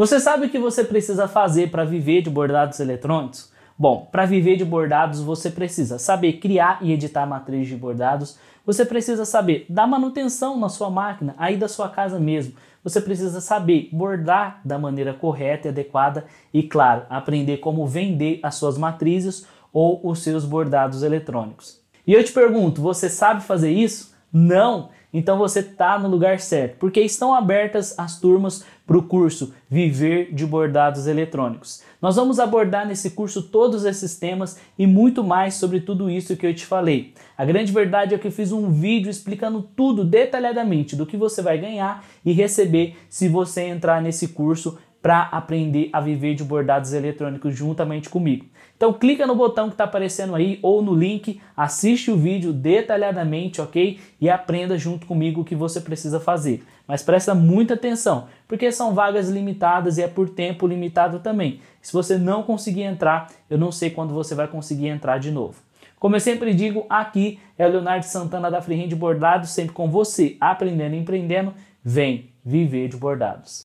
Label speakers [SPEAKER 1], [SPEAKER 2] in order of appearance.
[SPEAKER 1] Você sabe o que você precisa fazer para viver de bordados eletrônicos? Bom, para viver de bordados você precisa saber criar e editar matriz de bordados, você precisa saber dar manutenção na sua máquina, aí da sua casa mesmo. Você precisa saber bordar da maneira correta e adequada e, claro, aprender como vender as suas matrizes ou os seus bordados eletrônicos. E eu te pergunto, você sabe fazer isso? Não! Então você está no lugar certo, porque estão abertas as turmas para o curso Viver de Bordados Eletrônicos. Nós vamos abordar nesse curso todos esses temas e muito mais sobre tudo isso que eu te falei. A grande verdade é que eu fiz um vídeo explicando tudo detalhadamente do que você vai ganhar e receber se você entrar nesse curso para aprender a viver de bordados eletrônicos juntamente comigo. Então clica no botão que está aparecendo aí ou no link, assiste o vídeo detalhadamente, ok? E aprenda junto comigo o que você precisa fazer. Mas presta muita atenção, porque são vagas limitadas e é por tempo limitado também. Se você não conseguir entrar, eu não sei quando você vai conseguir entrar de novo. Como eu sempre digo, aqui é o Leonardo Santana da Freehand Bordados, sempre com você, aprendendo e empreendendo. Vem viver de bordados.